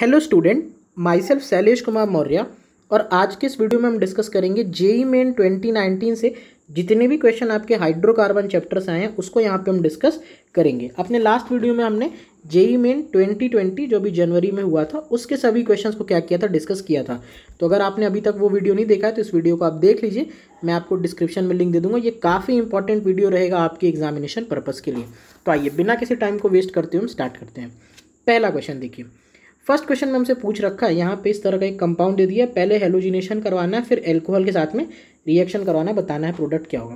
hello student myself Shailesh Kumar Maurya और आज के इस वीडियो में हम डिस्कस करेंगे जेई मेन 2019 से जितने भी क्वेश्चन आपके हाइड्रोकार्बन चैप्टर्स आए हैं उसको यहाँ पे हम डिस्कस करेंगे अपने लास्ट वीडियो में हमने जेई मेन 2020 जो भी जनवरी में हुआ था उसके सभी क्वेश्चंस को क्या किया था डिस्कस किया था तो अगर आपने अभी तक वो वीडियो नहीं देखा है तो इस वीडियो को आप देख लीजिए मैं आपको डिस्क्रिप्शन में लिंक दे दूंगा ये काफ़ी इंपॉर्टेंट वीडियो रहेगा आपके एग्जामिनेशन पर्पज़ के लिए तो आइए बिना किसी टाइम को वेस्ट करते हुए हम स्टार्ट करते हैं पहला क्वेश्चन देखिए फर्स्ट क्वेश्चन में हमसे पूछ रखा है यहाँ पे इस तरह का एक कंपाउंड दे दिया पहले हेलोजिनेशन करवाना है फिर एल्कोहल के साथ में रिएक्शन करवाना है बताना है प्रोडक्ट क्या होगा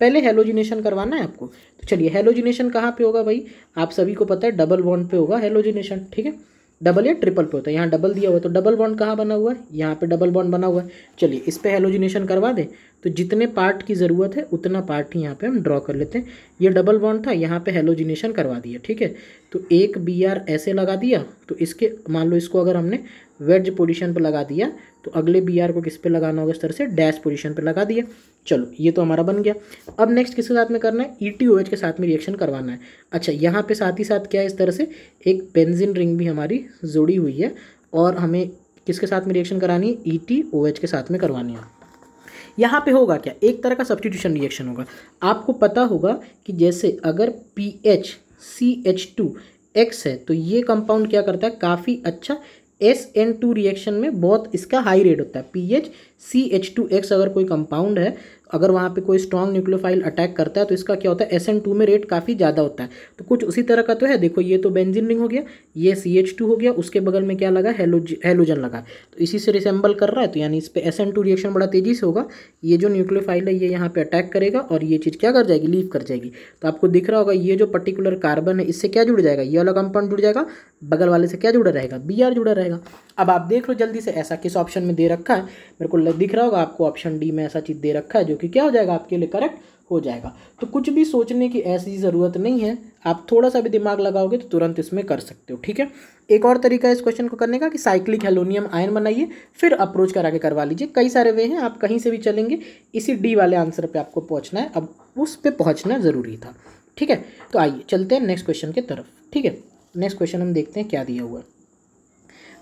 पहले हेलोजिनेशन करवाना है आपको तो चलिए हेलोजिनेशन कहाँ पे होगा भाई आप सभी को पता है डबल बॉन्ड पे होगा हेलोजिनेशन ठीक है डबल या ट्रिपल पे होता है यहाँ डबल दिया हुआ है तो डबल बॉन्ड कहाँ बना हुआ है यहाँ पे डबल बॉन्ड बना हुआ है चलिए इस पर हेलोजिनेशन करवा दें तो जितने पार्ट की ज़रूरत है उतना पार्ट ही यहाँ पे हम ड्रॉ कर लेते हैं ये डबल बॉन्ड था यहाँ पे हेलोजिनेशन करवा दिया ठीक है तो एक बी आर ऐसे लगा दिया तो इसके मान लो इसको अगर हमने वेज पोजीशन पर लगा दिया तो अगले बी आर को किस पे लगाना होगा इस तरह से डैश पोजीशन पर लगा दिया चलो ये तो हमारा बन गया अब नेक्स्ट किसके साथ में करना है ई टी ओ एच के साथ में रिएक्शन करवाना है अच्छा यहाँ पे साथ ही साथ क्या है इस तरह से एक बेंजिन रिंग भी हमारी जुड़ी हुई है और हमें किसके साथ में रिएक्शन करानी है ई टी ओ एच के साथ में करवानी है यहाँ पे होगा क्या एक तरह का सब्सटीट्यूशन रिएक्शन होगा आपको पता होगा कि जैसे अगर P H C H two X है तो ये कंपाउंड क्या करता है काफ़ी अच्छा एस एन टू रिएक्शन में बहुत इसका हाई रेट होता है P H C H two X अगर कोई कंपाउंड है अगर वहाँ पे कोई स्ट्रॉन्ग न्यूक्लियोफाइल अटैक करता है तो इसका क्या होता है एस एन टू में रेट काफ़ी ज़्यादा होता है तो कुछ उसी तरह का तो है देखो ये तो बेंजिन रिंग हो गया ये सी एच टू हो गया उसके बगल में क्या लगा हेलोज हेलोजन लगा तो इसी से रिसेंबल कर रहा है तो यानी इस पर एस एन टू रिएक्शन बड़ा तेज़ी से होगा ये जो न्यूक्लियोफाइल है ये यहाँ पर अटैक करेगा और ये चीज़ क्या कर जाएगी लीव कर जाएगी तो आपको दिख रहा होगा ये जो पर्टिकुलर कार्बन है इससे क्या जुड़ जाएगा ये वाला कंपाउंड जुड़ जाएगा बगल वाले से क्या जुड़ा रहेगा बी आर जुड़ा रहेगा अब आप देख लो जल्दी से ऐसा किस ऑप्शन में दे रखा है मेरे को दिख रहा होगा आपको ऑप्शन डी में ऐसा चीज़ दे रखा है जो कि क्या हो जाएगा आपके लिए करेक्ट हो जाएगा तो कुछ भी सोचने की ऐसी ज़रूरत नहीं है आप थोड़ा सा भी दिमाग लगाओगे तो तुरंत इसमें कर सकते हो ठीक है एक और तरीका है इस क्वेश्चन को करने का कि साइक्लिक हेलोनियम आयन बनाइए फिर अप्रोच करा के करवा लीजिए कई सारे वे हैं आप कहीं से भी चलेंगे इसी डी वाले आंसर पर आपको पहुँचना है अब उस पर पहुँचना ज़रूरी था ठीक है तो आइए चलते हैं नेक्स्ट क्वेश्चन की तरफ ठीक है नेक्स्ट क्वेश्चन हम देखते हैं क्या दिया हुआ है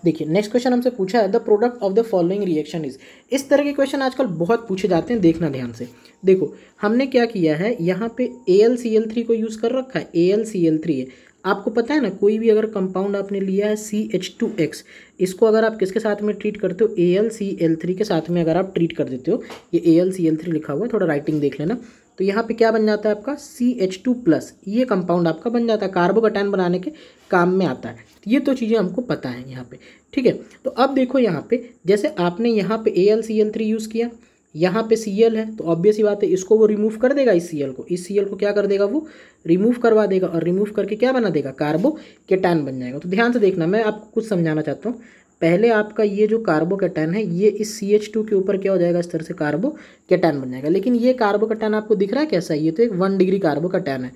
देखिए नेक्स्ट क्वेश्चन हमसे पूछा है the product of the following reaction is इस तरह के क्वेश्चन आजकल बहुत पूछे जाते हैं देखना ध्यान से देखो हमने क्या किया है यहाँ पे A L C L three को यूज़ कर रखा है A L C L three है आपको पता है ना कोई भी अगर कंपाउंड आपने लिया है सी एच टू एक्स इसको अगर आप किसके साथ में ट्रीट करते हो A L C L three के साथ में अगर आप ट्रीट कर देते हो ये A L C L three लिखा हुआ है थोड़ा राइटिंग देख लेना तो यहाँ पे क्या बन जाता है आपका सी एच टू प्लस ये कंपाउंड आपका बन जाता है कार्बोकटैन बनाने के काम में आता है ये तो चीज़ें हमको पता है यहाँ पे ठीक है तो अब देखो यहाँ पे जैसे आपने यहाँ पे A L C L three use किया यहाँ पे सी एल है तो ऑब्वियस ही बात है इसको वो रिमूव कर देगा इस सी एल को इस सी एल को क्या कर देगा वो रिमूव करवा देगा और रिमूव करके क्या बना देगा कार्बो केटैन बन जाएगा तो ध्यान से देखना मैं आपको कुछ समझाना चाहता हूँ पहले आपका ये जो कार्बो कैटन है ये इस सी एच टू के ऊपर क्या हो जाएगा इस तरह से कार्बो कैटन बन जाएगा लेकिन ये कार्बो कैटन आपको दिख रहा है कैसा है ये तो एक वन डिग्री कार्बो कैटन है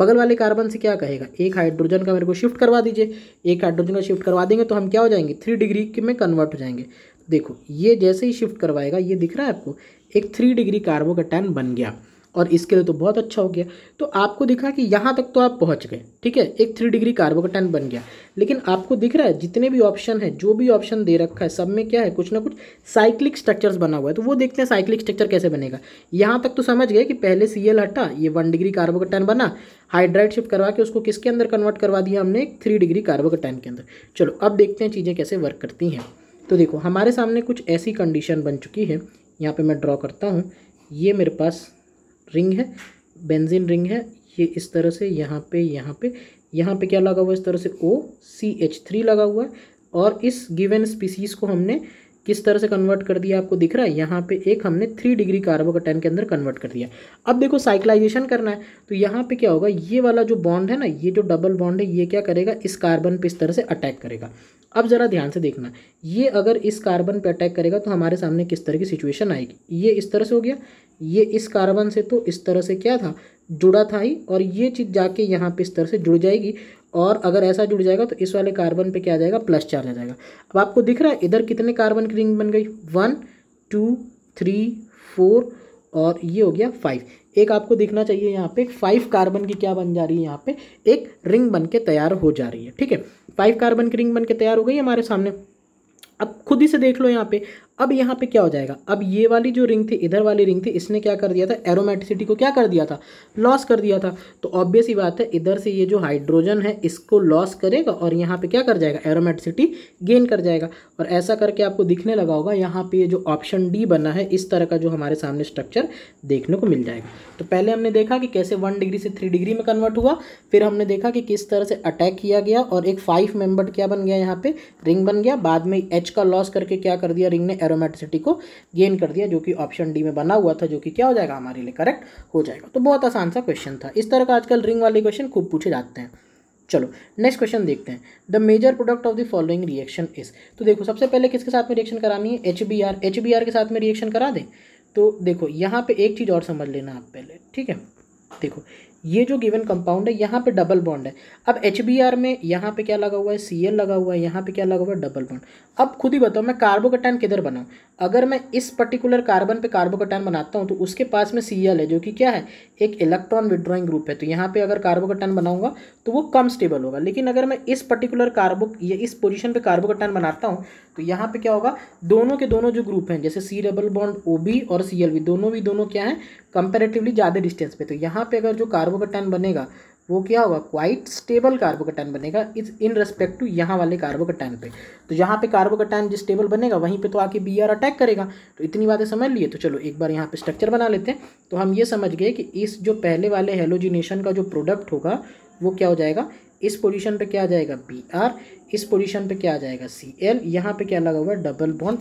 बगल वाले कार्बन से क्या कहेगा एक हाइड्रोजन का मेरे को शिफ्ट करवा दीजिए एक हाइड्रोजन का शिफ्ट करवा देंगे तो हम क्या हो जाएंगे थ्री डिग्री के में कन्वर्ट हो जाएंगे देखो ये जैसे ही शिफ्ट करवाएगा ये दिख रहा है आपको एक थ्री डिग्री कार्बो कैटन बन गया और इसके लिए तो बहुत अच्छा हो गया तो आपको दिखा कि यहाँ तक तो आप पहुँच गए ठीक है एक थ्री डिग्री कार्बोकटन बन गया लेकिन आपको दिख रहा है जितने भी ऑप्शन है जो भी ऑप्शन दे रखा है सब में क्या है कुछ ना कुछ साइक्लिक स्ट्रक्चर्स बना हुआ है तो वो देखते हैं साइक्लिक स्ट्रक्चर कैसे बनेगा यहाँ तक तो समझ गए कि पहले सी हटा ये वन डिग्री कार्बोकटन बना हाइड्राइड शिफ्ट करवा के उसको किसके अंदर कन्वर्ट करवा दिया हमने एक थ्री डिग्री कार्बोकटन के अंदर चलो अब देखते हैं चीज़ें कैसे वर्क करती हैं तो देखो हमारे सामने कुछ ऐसी कंडीशन बन चुकी है यहाँ पर मैं ड्रॉ करता हूँ ये मेरे पास रिंग है बेंजीन रिंग है ये इस तरह से यहाँ पे यहाँ पे यहाँ पे क्या लगा हुआ है इस तरह से ओ सी एच थ्री लगा हुआ है और इस गिवन स्पीसीज़ को हमने किस तरह से कन्वर्ट कर दिया आपको दिख रहा है यहाँ पे एक हमने थ्री डिग्री कार्बोकटैन के अंदर कन्वर्ट कर दिया अब देखो साइक्लाइजेशन करना है तो यहाँ पे क्या होगा ये वाला जो बॉन्ड है ना ये जो डबल बॉन्ड है ये क्या करेगा इस कार्बन पे इस तरह से अटैक करेगा अब ज़रा ध्यान से देखना ये अगर इस कार्बन पे अटैक करेगा तो हमारे सामने किस तरह की सिचुएशन आएगी ये इस तरह से हो गया ये इस कार्बन से तो इस तरह से क्या था जुड़ा था ही और ये चीज़ जाके यहाँ पे इस तरह से जुड़ जाएगी और अगर ऐसा जुड़ जाएगा तो इस वाले कार्बन पे क्या आ जाएगा प्लस चार्ज आ जाएगा अब आपको दिख रहा है इधर कितने कार्बन की रिंग बन गई वन टू थ्री फोर और ये हो गया फाइव एक आपको देखना चाहिए यहाँ पे फाइव कार्बन की क्या बन जा रही है यहाँ पे एक रिंग बन के तैयार हो जा रही है ठीक है फाइव कार्बन की रिंग बन के तैयार हो गई हमारे सामने अब खुद ही से देख लो यहाँ पे अब यहाँ पे क्या हो जाएगा अब ये वाली जो रिंग थी इधर वाली रिंग थी इसने क्या कर दिया था एरोमेटिसिटी को क्या कर दिया था लॉस कर दिया था तो ऑब्वियस ही बात है इधर से ये जो हाइड्रोजन है इसको लॉस करेगा और यहाँ पे क्या कर जाएगा एरोमेटिसिटी गेन कर जाएगा और ऐसा करके आपको दिखने लगा होगा यहाँ पर ये जो ऑप्शन डी बना है इस तरह का जो हमारे सामने स्ट्रक्चर देखने को मिल जाएगा तो पहले हमने देखा कि कैसे वन डिग्री से थ्री डिग्री में कन्वर्ट हुआ फिर हमने देखा कि किस तरह से अटैक किया गया और एक फाइव मेंबर क्या बन गया यहाँ पे रिंग बन गया बाद में एच का लॉस करके क्या कर दिया रिंग ने एरोमेटिसिटी को गेन कर दिया जो कि ऑप्शन डी में बना हुआ था जो कि क्या हो जाएगा हमारे लिए करेक्ट हो जाएगा तो बहुत आसान सा क्वेश्चन था इस तरह का आजकल रिंग वाले क्वेश्चन खूब पूछे जाते हैं चलो नेक्स्ट क्वेश्चन देखते हैं the major product of the following reaction is तो देखो सबसे पहले किसके साथ में रिएक्शन करानी है H B R H B R के साथ में रिएक्शन करा दें तो देखो यहाँ पे एक चीज़ और समझ लेना आप पहले ठीक है देखो ये जो गिवन कंपाउंड है यहाँ पे डबल बॉन्ड है अब एच में यहाँ पे क्या लगा हुआ है सी लगा हुआ है यहाँ पे क्या लगा हुआ है डबल बॉन्ड अब खुद ही बताओ मैं कार्बोकटान किधर बनाऊँ अगर मैं इस पर्टिकुलर कार्बन पे कार्बोकटान बनाता हूँ तो उसके पास में सी है जो कि क्या है एक इलेक्ट्रॉन विड्रॉइंग ग्रुप है तो यहाँ पे अगर कार्बोकटान बनाऊंगा तो वो कम स्टेबल होगा लेकिन अगर मैं इस पर्टिकुलर कार्बो या इस पोजिशन पर कार्बोकटान बनाता हूँ तो यहाँ पर क्या होगा दोनों के दोनों जो ग्रुप हैं जैसे सी डबल बॉन्ड ओ और सी दोनों भी दोनों क्या है कंपेरेटिवली ज़्यादा डिस्टेंस पे तो यहाँ पे अगर जो कार्बो कार्बोकटन बनेगा वो क्या होगा क्वाइट स्टेबल कार्बोकटन बनेगा इस इन रेस्पेक्ट टू यहाँ वाले कार्बोकटन पे तो यहाँ पे कार्बोकटन जिस स्टेबल बनेगा वहीं पे तो आके बी आर अटैक करेगा तो इतनी बातें समझ लिए तो चलो एक बार यहाँ पे स्ट्रक्चर बना लेते हैं तो हम ये समझ गए कि इस जो पहले वाले हेलोजिनेशन का जो प्रोडक्ट होगा वो क्या हो जाएगा इस पोजिशन पर क्या आ जाएगा बी इस पोजिशन पर क्या आ जाएगा सी एल यहाँ पे क्या लगा हुआ है डबल बॉन्ड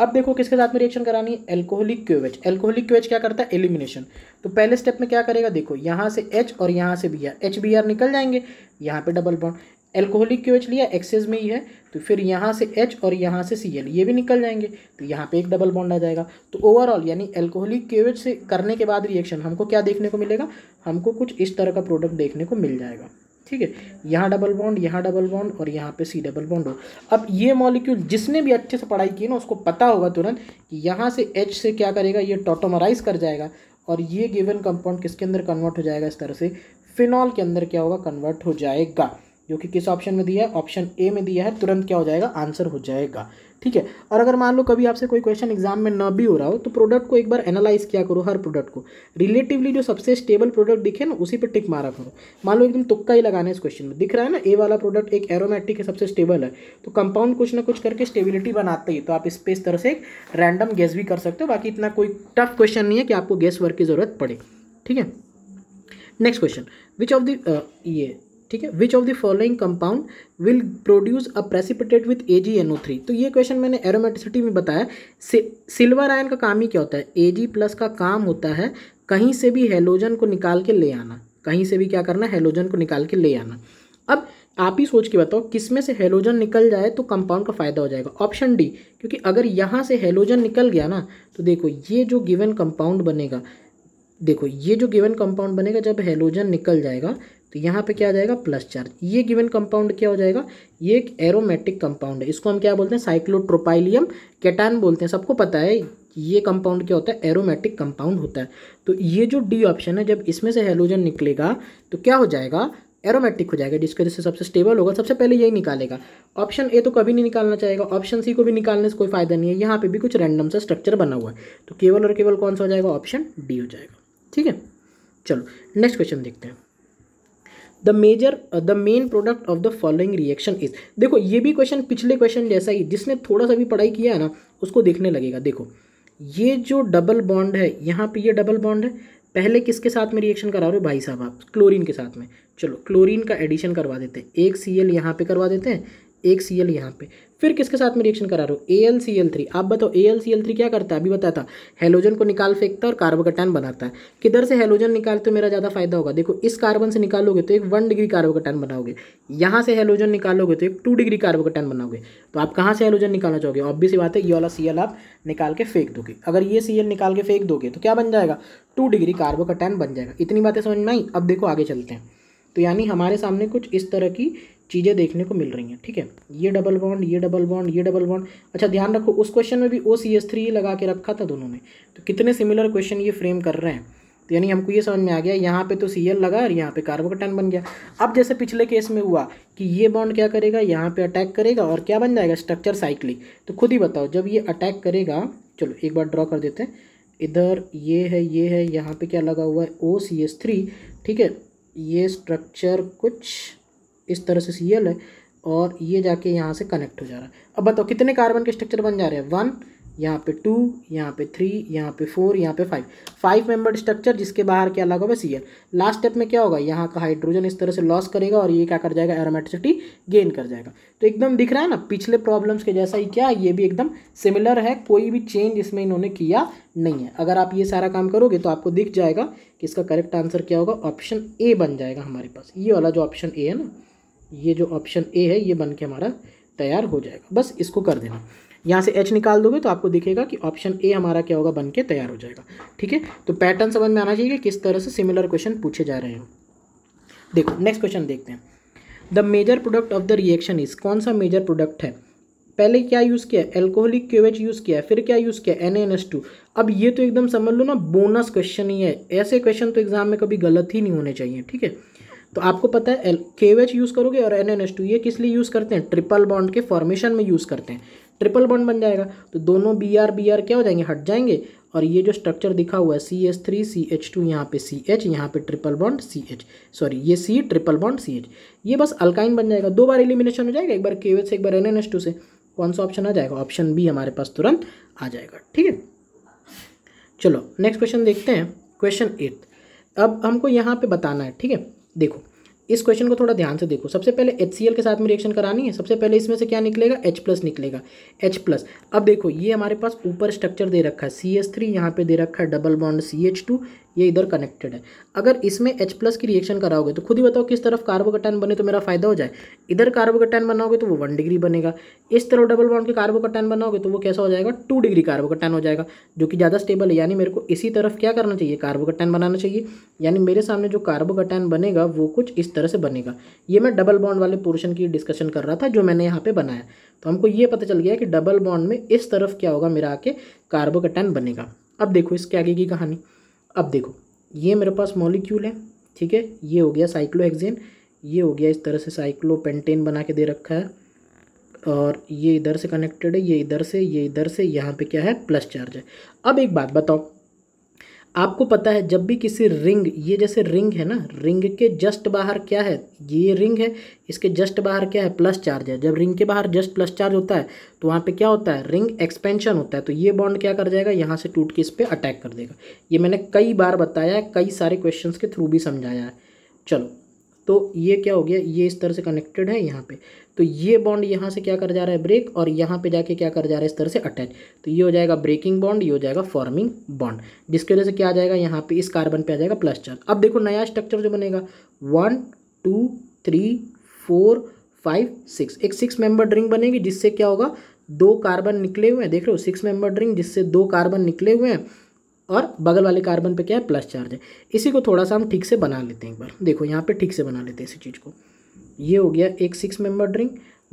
अब देखो किसके साथ में रिएक्शन करानी है एल्कोहलिक क्यूएच एल्कोहलिक क्यूएच क्या करता है एलिमिनेशन तो पहले स्टेप में क्या करेगा देखो यहाँ से एच और यहाँ से B R H B R निकल जाएंगे यहाँ पे डबल बॉन्ड एल्कोहलिक क्यूएच लिया एक्सेस में ही है तो फिर यहाँ से एच और यहाँ से सी एल ये भी निकल जाएंगे तो यहाँ पे एक डबल बॉन्ड आ जाएगा तो ओवरऑल यानी एल्कोहलिक क्यूएच से करने के बाद रिएक्शन हमको क्या देखने को मिलेगा हमको कुछ इस तरह का प्रोडक्ट देखने को मिल जाएगा ठीक है यहाँ डबल बॉन्ड यहाँ डबल बॉन्ड और यहाँ पे सी डबल बॉन्ड हो अब ये मॉलिक्यूल जिसने भी अच्छे से पढ़ाई की ना उसको पता होगा तुरंत कि यहाँ से एच से क्या करेगा ये टोटोमराइज कर जाएगा और ये गिवन कंपाउंड किसके अंदर कन्वर्ट हो जाएगा इस तरह से फिनॉल के अंदर क्या होगा कन्वर्ट हो जाएगा जो कि किस ऑप्शन में दिया है ऑप्शन ए में दिया है तुरंत क्या हो जाएगा आंसर हो जाएगा ठीक है और अगर मान लो कभी आपसे कोई क्वेश्चन एग्जाम में न भी हो रहा हो तो प्रोडक्ट को एक बार एनालाइज किया करो हर प्रोडक्ट को रिलेटिवली जो सबसे स्टेबल प्रोडक्ट दिखे ना उसी पर टिक मारा करो मान लो एकदम तुक्का ही लगाना है इस क्वेश्चन में दिख रहा है ना ए वाला प्रोडक्ट एक एरोमेटिक है सबसे स्टेबल है तो कंपाउंड कुछ ना कुछ करके स्टेबिलिटी बनाते ही तो आप इस पर इस तरह से एक रैंडम गेस भी कर सकते हो बाकी इतना कोई टफ क्वेश्चन नहीं है कि आपको गेस वर्क की ज़रूरत पड़े ठीक है next question which of the ये ठीक है which of the following compound will produce a precipitate with A G N O three तो ये क्वेश्चन मैंने एरोमेटिसिटी में बताया सिल्वर आयन का काम ही क्या होता है ए जी प्लस का काम होता है कहीं से भी हेलोजन को निकाल के ले आना कहीं से भी क्या करना हेलोजन को निकाल के ले आना अब आप ही सोच के बताओ किसमें से हेलोजन निकल जाए तो कंपाउंड का फायदा हो जाएगा ऑप्शन डी क्योंकि अगर यहाँ से हेलोजन निकल गया ना तो देखो ये जो गिवन कंपाउंड बनेगा देखो ये जो गिवन कंपाउंड बनेगा जब हेलोजन निकल जाएगा तो यहाँ पे क्या आ जाएगा प्लस चार्ज ये गिवन कंपाउंड क्या हो जाएगा ये एक एरोमेटिक कंपाउंड है इसको हम क्या बोलते हैं साइक्लोट्रोपाइलियम कैटान बोलते हैं सबको पता है ये कंपाउंड क्या होता है एरोमेटिक कंपाउंड होता है तो ये जो डी ऑप्शन है जब इसमें से हेलोजन निकलेगा तो क्या हो जाएगा एरोमेटिक हो जाएगा जिसकी वजह से सबसे स्टेबल होगा सबसे पहले यही निकालेगा ऑप्शन ए तो कभी नहीं निकालना चाहेगा ऑप्शन सी को भी निकालने से कोई फायदा नहीं है यहाँ पे भी कुछ रैंडम सा स्ट्रक्चर बना हुआ है तो केवल और केवल कौन सा हो जाएगा ऑप्शन डी हो जाएगा ठीक है चलो नेक्स्ट क्वेश्चन देखते हैं the major the main product of the following reaction is देखो ये भी क्वेश्चन पिछले क्वेश्चन जैसा ही जिसने थोड़ा सा भी पढ़ाई किया है ना उसको देखने लगेगा देखो ये जो डबल बॉन्ड है यहाँ पे ये डबल बॉन्ड है पहले किसके साथ में रिएक्शन करा रहे हो भाई साहब आप क्लोरीन के साथ में चलो क्लोरीन का एडिशन करवा देते हैं एक सी एल यहाँ पे करवा देते हैं एक सी एल यहाँ पे फिर किसके साथ में रिएक्शन करा रहे हो A L C L three आप बताओ A L C L three क्या करता है अभी बताया था हेलोजन को निकाल फेंकता है और कार्बोकटान बनाता है किधर से हेलोजन निकालते तो मेरा ज़्यादा फायदा होगा देखो इस कार्बन से निकालोगे तो एक वन डिग्री कार्बोकटान बनाओगे यहाँ से हेलोजन निकालोगे तो एक टू डिग्री कार्बोकटान बनाओगे तो आप कहाँ से हेलोजन निकालना चाहोगे ऑब्वियस बात है ये वाला सी एल आप निकाल के फेंक दोगे अगर ये सी एल निकाल के फेंक दोगे तो क्या बन जाएगा टू डिग्री कार्बोकटान बन जाएगा इतनी बातें समझ में आई अब देखो आगे चलते हैं तो यानी हमारे सामने कुछ इस तरह की चीज़ें देखने को मिल रही हैं ठीक है ये डबल बॉन्ड ये डबल बॉन्ड ये डबल बॉन्ड अच्छा ध्यान रखो उस क्वेश्चन में भी ओ सी एस थ्री लगा के रखा था दोनों ने तो कितने सिमिलर क्वेश्चन ये फ्रेम कर रहे हैं तो यानी हमको ये समझ में आ गया यहाँ पे तो सी एल लगा और यहाँ पे कार्बोकटन बन गया अब जैसे पिछले केस में हुआ कि ये बॉन्ड क्या करेगा यहाँ पर अटैक करेगा और क्या बन जाएगा स्ट्रक्चर साइक्लिक तो खुद ही बताओ जब ये अटैक करेगा चलो एक बार ड्रॉ कर देते हैं इधर ये है ये है यहाँ पर क्या लगा हुआ है ओ सी एस थ्री ठीक है ये स्ट्रक्चर कुछ इस तरह से सी एल है और ये जाके यहाँ से कनेक्ट हो जा रहा है अब बताओ कितने कार्बन के स्ट्रक्चर बन जा रहे हैं वन यहाँ पे टू यहाँ पे थ्री यहाँ पे फोर यहाँ पे फाइव फाइव मेंबर स्ट्रक्चर जिसके बाहर क्या अलग होगा सी एल लास्ट स्टेप में क्या होगा यहाँ का हाइड्रोजन इस तरह से लॉस करेगा और ये क्या कर जाएगा एरोमेटिसिटी गेन कर जाएगा तो एकदम दिख रहा है ना पिछले प्रॉब्लम्स के जैसा ही क्या ये भी एकदम सिमिलर है कोई भी चेंज इसमें इन्होंने किया नहीं है अगर आप ये सारा काम करोगे तो आपको दिख जाएगा कि इसका करेक्ट आंसर क्या होगा ऑप्शन ए बन जाएगा हमारे पास ये वाला जो ऑप्शन ए है ना ये जो ऑप्शन ए है ये बन के हमारा तैयार हो जाएगा बस इसको कर देना यहाँ से एच निकाल दोगे तो आपको दिखेगा कि ऑप्शन ए हमारा क्या होगा बन के तैयार हो जाएगा ठीक है तो पैटर्न समझ में आना चाहिए कि किस तरह से सिमिलर क्वेश्चन पूछे जा रहे हैं देखो नेक्स्ट क्वेश्चन देखते हैं the major product of the reaction is कौन सा मेजर प्रोडक्ट है पहले क्या यूज़ किया एल्कोहलिक क्यूएच यूज़ किया फिर क्या यूज़ किया एन एन एस टू अब ये तो एकदम समझ लो ना बोनस क्वेश्चन ही है ऐसे क्वेश्चन तो एग्जाम में कभी गलत ही नहीं होने चाहिए ठीक है तो आपको पता है एल के ओ एच यूज़ करोगे और एन एन एस टू ये किस लिए यूज़ करते हैं ट्रिपल बॉन्ड के फॉर्मेशन में यूज़ करते हैं ट्रिपल बॉन्ड बन जाएगा तो दोनों बी आर बी आर क्या हो जाएंगे हट जाएंगे और ये जो स्ट्रक्चर दिखा हुआ है C S three C H two यहाँ पे सी एच यहाँ पे triple bond C H sorry ये C triple bond C H ये बस अल्काइन बन जाएगा दो बार एलिमिनेशन हो जाएगा एक बार के एच से एक बार एन एन एस टू से कौन सा ऑप्शन आ जाएगा ऑप्शन बी हमारे पास तुरंत आ जाएगा ठीक है चलो नेक्स्ट क्वेश्चन देखते हैं क्वेश्चन एट अब हमको यहाँ पे बताना है ठीक है देखो इस क्वेश्चन को थोड़ा ध्यान से देखो सबसे पहले एच के साथ में रिएक्शन करानी है सबसे पहले इसमें से क्या निकलेगा H प्लस निकलेगा H प्लस अब देखो ये हमारे पास ऊपर स्ट्रक्चर दे रखा है सी एस थ्री यहाँ पर दे रखा है double bond C H two ये इधर कनेक्टेड है अगर इसमें एच प्लस की रिएक्शन कराओगे तो खुद ही बताओ किस तरफ कार्बोकटैन बने तो मेरा फायदा हो जाए इधर कार्बोकटैन बनाओगे तो वो वन डिग्री बनेगा इस तरफ डबल बॉन्ड के कार्बोकटैन बनाओगे तो वो कैसा हो जाएगा टू डिग्री कार्बोकटाइन हो जाएगा जो कि ज़्यादा स्टेबल है यानी मेरे को इसी तरफ क्या करना चाहिए कार्बोकटैन बनाना चाहिए यानी मेरे सामने जो कार्बोकटैन बनेगा वो कुछ इस तरह से बनेगा ये मैं डबल बॉन्ड वाले पोर्शन की डिस्कशन कर रहा था जो मैंने यहाँ पे बनाया तो हमको ये पता चल गया कि डबल बॉन्ड में इस तरफ क्या होगा मेरा आके कटैन बनेगा अब देखो इसके आगे की कहानी अब देखो ये मेरे पास मॉलिक्यूल है ठीक है ये हो गया साइक्लोहेक्सेन ये हो गया इस तरह से साइक्लोपेंटेन बना के दे रखा है और ये इधर से कनेक्टेड है ये इधर से ये इधर से यहाँ पे क्या है प्लस चार्ज है अब एक बात बताओ आपको पता है जब भी किसी रिंग ये जैसे रिंग है ना रिंग के जस्ट बाहर क्या है ये रिंग है इसके जस्ट बाहर क्या है प्लस चार्ज है जब रिंग के बाहर जस्ट प्लस चार्ज होता है तो वहाँ पे क्या होता है रिंग एक्सपेंशन होता है तो ये बॉन्ड क्या कर जाएगा यहाँ से टूट के इस पर अटैक कर देगा ये मैंने कई बार बताया है कई सारे क्वेश्चन के थ्रू भी समझाया है चलो तो ये क्या हो गया ये इस तरह से कनेक्टेड है यहाँ पे तो ये बॉन्ड यहाँ से क्या कर जा रहा है ब्रेक और यहाँ पे जाके क्या कर जा रहा है इस तरह से अटैच तो ये हो जाएगा ब्रेकिंग बॉन्ड ये हो जाएगा फॉर्मिंग बॉन्ड जिसकी वजह से क्या आ जाएगा यहाँ पे इस कार्बन पे आ जाएगा प्लस चार्ज अब देखो नया स्ट्रक्चर जो बनेगा one two three four five six एक सिक्स मेंबर ड्रिंग बनेगी जिससे क्या होगा दो कार्बन निकले हुए हैं देख रहे हो सिक्स मेंबर ड्रिंग जिससे दो कार्बन निकले हुए हैं और बगल वाले कार्बन पे क्या है प्लस चार्ज है इसी को थोड़ा सा हम ठीक से बना लेते हैं एक बार देखो यहाँ पे ठीक से बना लेते हैं इसी चीज़ को ये हो गया एक सिक्स मेंबर ड्रिंग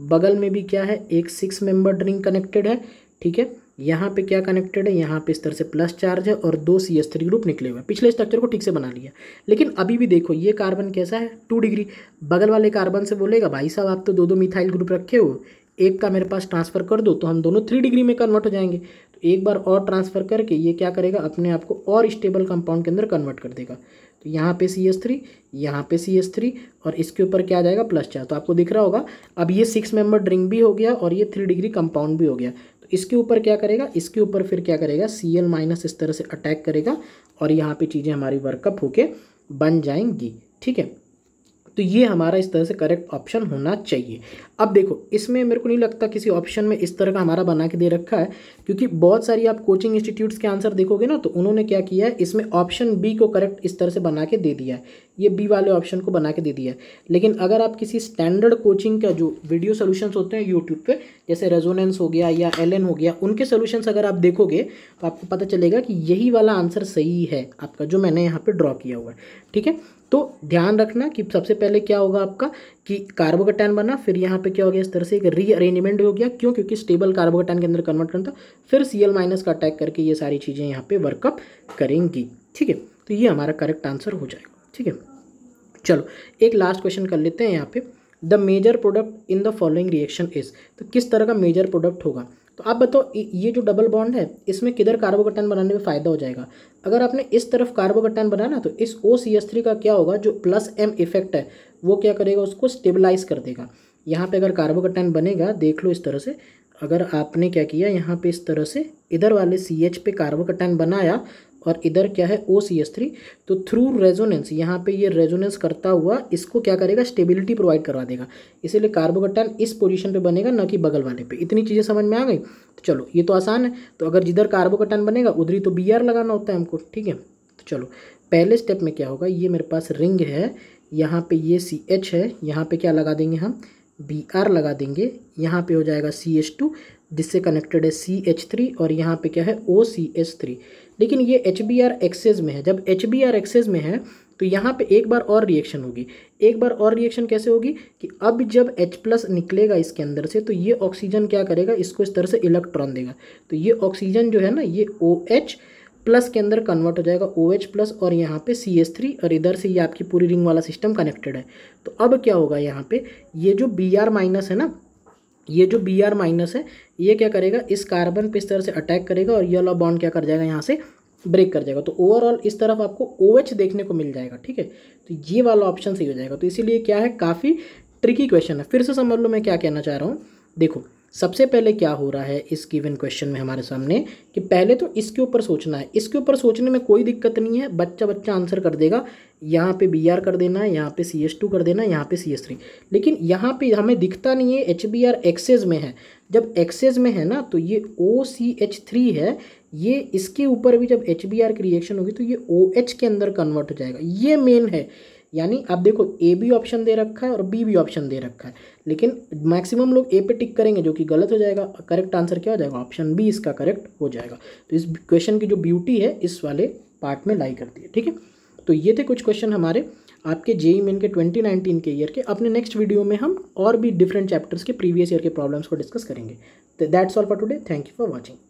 बगल में भी क्या है एक सिक्स मेंबर ड्रिंग कनेक्टेड है ठीक है यहाँ पे क्या कनेक्टेड है यहाँ पे इस तरह से प्लस चार्ज है और दो सी एस थ्री ग्रुप निकले हुए हैं पिछले स्ट्रक्चर को ठीक से बना लिया लेकिन अभी भी देखो ये कार्बन कैसा है टू डिग्री बगल वाले कार्बन से बोलेगा भाई साहब आप तो दो दो मिथाइल ग्रुप रखे हो एक का मेरे पास ट्रांसफ़र कर दो तो हम दोनों थ्री डिग्री में कन्वर्ट हो जाएंगे एक बार और ट्रांसफ़र करके ये क्या करेगा अपने आप को और स्टेबल कंपाउंड के अंदर कन्वर्ट कर देगा तो यहाँ पे सी एस थ्री यहाँ पे सी एस थ्री और इसके ऊपर क्या आ जाएगा प्लस चार तो आपको दिख रहा होगा अब ये सिक्स मेंबर ड्रिंक भी हो गया और ये थ्री डिग्री कंपाउंड भी हो गया तो इसके ऊपर क्या करेगा इसके ऊपर फिर क्या करेगा सी एल माइनस इस तरह से अटैक करेगा और यहाँ पर चीज़ें हमारी वर्कअप होके बन जाएंगी ठीक है तो ये हमारा इस तरह से करेक्ट ऑप्शन होना चाहिए अब देखो इसमें मेरे को नहीं लगता किसी ऑप्शन में इस तरह का हमारा बना के दे रखा है क्योंकि बहुत सारी आप कोचिंग इंस्टीट्यूट्स के आंसर देखोगे ना तो उन्होंने क्या किया है इसमें ऑप्शन बी को करेक्ट इस तरह से बना के दे दिया है ये बी वाले ऑप्शन को बना के दे दिया है लेकिन अगर आप किसी स्टैंडर्ड कोचिंग का जो वीडियो सोल्यूशंस होते हैं यूट्यूब पर जैसे रेजोनेंस हो गया या एल हो गया उनके सोल्यूशंस अगर आप देखोगे तो आपको पता चलेगा कि यही वाला आंसर सही है आपका जो मैंने यहाँ पर ड्रॉ किया हुआ है ठीक है तो ध्यान रखना कि सबसे पहले क्या होगा आपका कि कार्बोकटैन बना फिर यहाँ पे क्या हो गया इस तरह से एक रीअरेंजमेंट हो गया क्यों क्योंकि स्टेबल कार्बोकैटायन के अंदर कन्वर्ट करना था फिर सी माइनस का अटैक करके ये सारी चीज़ें यहाँ पे वर्कअप करेंगी ठीक है तो ये हमारा करेक्ट आंसर हो जाएगा ठीक है चलो एक लास्ट क्वेश्चन कर लेते हैं यहाँ पे the major product in the following reaction is तो किस तरह का मेजर प्रोडक्ट होगा तो आप बताओ ये जो डबल बॉन्ड है इसमें किधर कार्बोकटैन बनाने में फ़ायदा हो जाएगा अगर आपने इस तरफ कार्बोकटाइन बनाना तो इस ओ सी एस थ्री का क्या होगा जो प्लस एम इफेक्ट है वो क्या करेगा उसको स्टेबलाइज कर देगा यहाँ पे अगर कार्बोकटाइन बनेगा देख लो इस तरह से अगर आपने क्या किया यहाँ पे इस तरह से इधर वाले सी एच पे कार्बोकटाइन बनाया और इधर क्या है ओ सी एस थ्री तो थ्रू रेजोनेंस यहाँ पे ये रेजोनेंस करता हुआ इसको क्या करेगा स्टेबिलिटी प्रोवाइड करवा देगा इसीलिए कार्बोकटाइन इस पोजीशन पे बनेगा ना कि बगल वाले पे इतनी चीज़ें समझ में आ गई तो चलो ये तो आसान है तो अगर जिधर कार्बोकटाइन बनेगा उधर ही तो बी लगाना होता है हमको ठीक है तो चलो पहले स्टेप में क्या होगा ये मेरे पास रिंग है यहाँ पे ये सी एच है यहाँ पे क्या लगा देंगे हम बी आर लगा देंगे यहाँ पे हो जाएगा सी एच टू जिससे कनेक्टेड है सी एच थ्री और यहाँ पे क्या है ओ सी एच थ्री लेकिन ये एच बी आर एक्सेज में है जब एच बी आर एक्सेज में है तो यहाँ पे एक बार और रिएक्शन होगी एक बार और रिएक्शन कैसे होगी कि अब जब H प्लस निकलेगा इसके अंदर से तो ये ऑक्सीजन क्या करेगा इसको इस तरह से इलेक्ट्रॉन देगा तो ये ऑक्सीजन जो है ना ये ओ OH, एच प्लस के अंदर कन्वर्ट हो जाएगा ओ OH प्लस और यहाँ पे सी एस थ्री और इधर से ये आपकी पूरी रिंग वाला सिस्टम कनेक्टेड है तो अब क्या होगा यहाँ पे ये जो बी आर माइनस है ना ये जो बी आर माइनस है ये क्या करेगा इस कार्बन पे इस तरह से अटैक करेगा और ये वाला बॉन्ड क्या कर जाएगा यहाँ से ब्रेक कर जाएगा तो ओवरऑल इस तरफ आपको ओ OH देखने को मिल जाएगा ठीक है तो ये वाला ऑप्शन सही हो जाएगा तो इसीलिए क्या है काफ़ी ट्रिकी क्वेश्चन है फिर से समझ लो मैं क्या कहना चाह रहा हूँ देखो सबसे पहले क्या हो रहा है इस गिवन क्वेश्चन में हमारे सामने कि पहले तो इसके ऊपर सोचना है इसके ऊपर सोचने में कोई दिक्कत नहीं है बच्चा बच्चा आंसर कर देगा यहाँ पे बी आर कर देना है यहाँ पे सी एस टू कर देना है यहाँ पे सी एस थ्री लेकिन यहाँ पे हमें दिखता नहीं है एच बी आर एक्सेज में है जब एक्सेज में है ना तो ये ओ सी एच थ्री है ये इसके ऊपर भी जब एच बी आर की रिएक्शन होगी तो ये ओ OH एच के अंदर कन्वर्ट हो जाएगा ये मेन है यानी आप देखो ए बी ऑप्शन दे रखा है और बी भी ऑप्शन दे रखा है लेकिन मैक्सिमम लोग ए पे टिक करेंगे जो कि गलत हो जाएगा करेक्ट आंसर क्या हो जाएगा ऑप्शन बी इसका करेक्ट हो जाएगा तो इस क्वेश्चन की जो ब्यूटी है इस वाले पार्ट में लाई करती है ठीक है तो ये थे कुछ क्वेश्चन हमारे आपके जेई मेन e के 2019 के ईयर के अपने नेक्स्ट वीडियो में हम और भी डिफरेंट चैप्टर्स के प्रीवियस ईयर के प्रॉब्लम्स को डिस्कस करेंगे that's all for today thank you for watching